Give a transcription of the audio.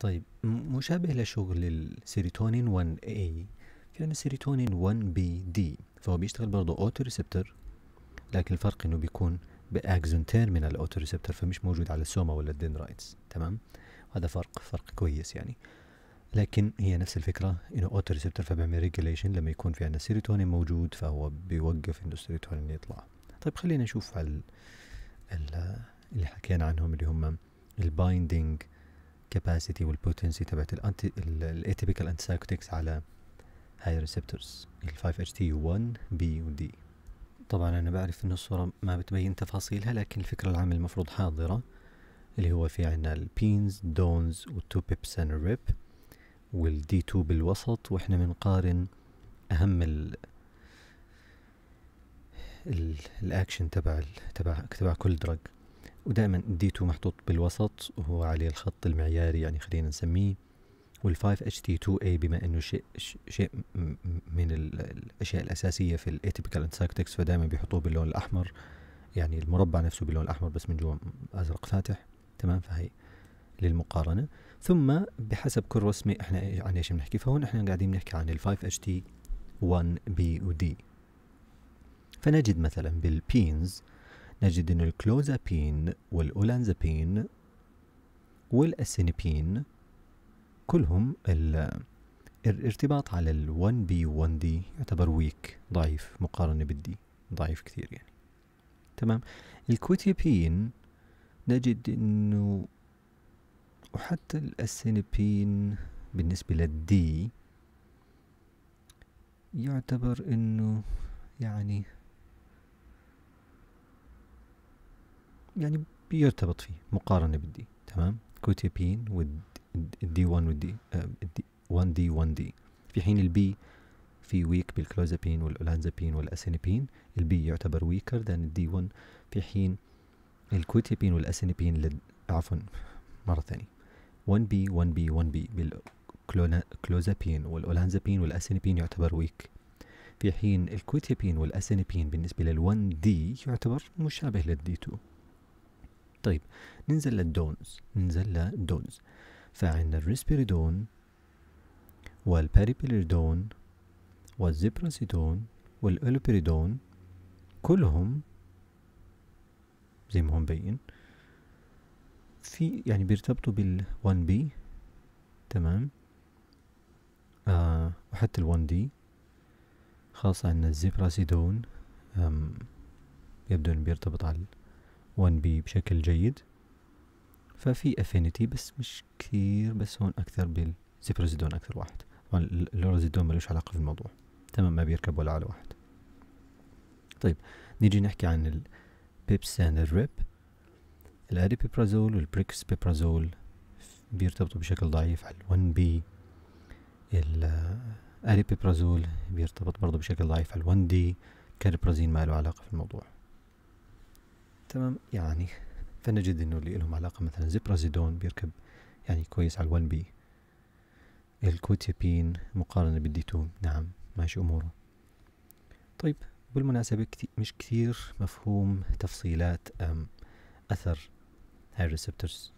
طيب مشابه لشغل السيروتونين 1 a في عندنا سيروتونين 1 bd فهو بيشتغل برضه اوتو ريسبتر لكن الفرق انه بيكون باكزون تيرمينال اوتو ريسبتر فمش موجود على السوما ولا الدندرايتس تمام هذا فرق فرق كويس يعني لكن هي نفس الفكرة انه اوتو ريسبتر فبيعمل ريجوليشن لما يكون في عندنا سيروتونين موجود فهو بيوقف انه السيروتونين يطلع طيب خلينا نشوف على اللي حكينا عنهم اللي هم البايندينج الكاباسيتي والبوتنسي تبعت الاتيبيكال انتي على هاي الريسبتورز ال 5 اتش تي 1 بي ودي طبعا انا بعرف ان الصورة ما بتبين تفاصيلها لكن الفكرة العامة المفروض حاضرة اللي هو في عنا البينز دونز والتو بيبس and ريب والدي 2 بالوسط واحنا بنقارن اهم ال الاكشن تبع تبع تبع كل درج ودايما دي الدي2 محطوط بالوسط وهو عليه الخط المعياري يعني خلينا نسميه وال5 اتش تي 2 اي بما انه شيء شيء من الاشياء الاساسيه في الاتيبيكال انسايكتكس فدائما بيحطوه باللون الاحمر يعني المربع نفسه باللون الاحمر بس من جوا ازرق فاتح تمام فهي للمقارنه ثم بحسب كل رسمي احنا عن ايش بنحكي فهون احنا قاعدين بنحكي عن ال5 اتش تي 1 بي ودي فنجد مثلا بالبينز نجد أن الكلوزابين والأولانزابين والأسينبين كلهم الارتباط على ال 1 بي 1 دي يعتبر ويك ضعيف مقارنة بالدي ضعيف كثير يعني تمام الكوتيبين نجد انه وحتى الاسينبين بالنسبة للدي يعتبر انه يعني يعني بيرتبط فيه مقارنه بالدي تمام كوتيبين والدي 1 آه، والدي 1 دي 1 دي في حين البي في ويك بالكلوزابين والأولانزابين والأسينبين البي يعتبر ويكر ذان الدي 1 في حين الكوتيبين والأسينبين عفوا مرة ثانية 1 بي 1 بي 1 بي بالكلوزابين والأولانزابين والأسينبين يعتبر ويك في حين الكوتيبين والأسينبين بالنسبة لل1 دي يعتبر مشابه للدي 2 طيب ننزل للدونز ننزل للدونز فعندنا الريسبيريدون والباريبيريدون والزبراسيدون والألوبيريدون كلهم زي ما هو مبين في يعني بيرتبطوا بال 1 بي تمام آه وحتى ال 1 دي خاصة عندنا الزبراسيدون يبدو أن بيرتبط على 1 بي بشكل جيد ففي افينيتي بس مش كثير بس هون اكثر بالسيبروزيدون اكثر واحد طبعا اللورازيدون ملوش علاقه في الموضوع تمام ما بيركب ولا على واحد طيب نيجي نحكي عن البيبسان الريب الاريبيبرازول والبريكس بيبرازول بيرتبطوا بشكل ضعيف على 1B الاريبيبرازول بيرتبط برضه بشكل ضعيف على 1 دي كاربرازين ما له علاقة في الموضوع تمام يعني فنجد انه اللي لهم علاقه مثلا زيبرازيدون بيركب يعني كويس على ال1 بي الكوتيبين مقارنه بالدي 2 نعم ماشي اموره طيب بالمناسبة كتير مش كثير مفهوم تفصيلات أثر هاي الريسبتورز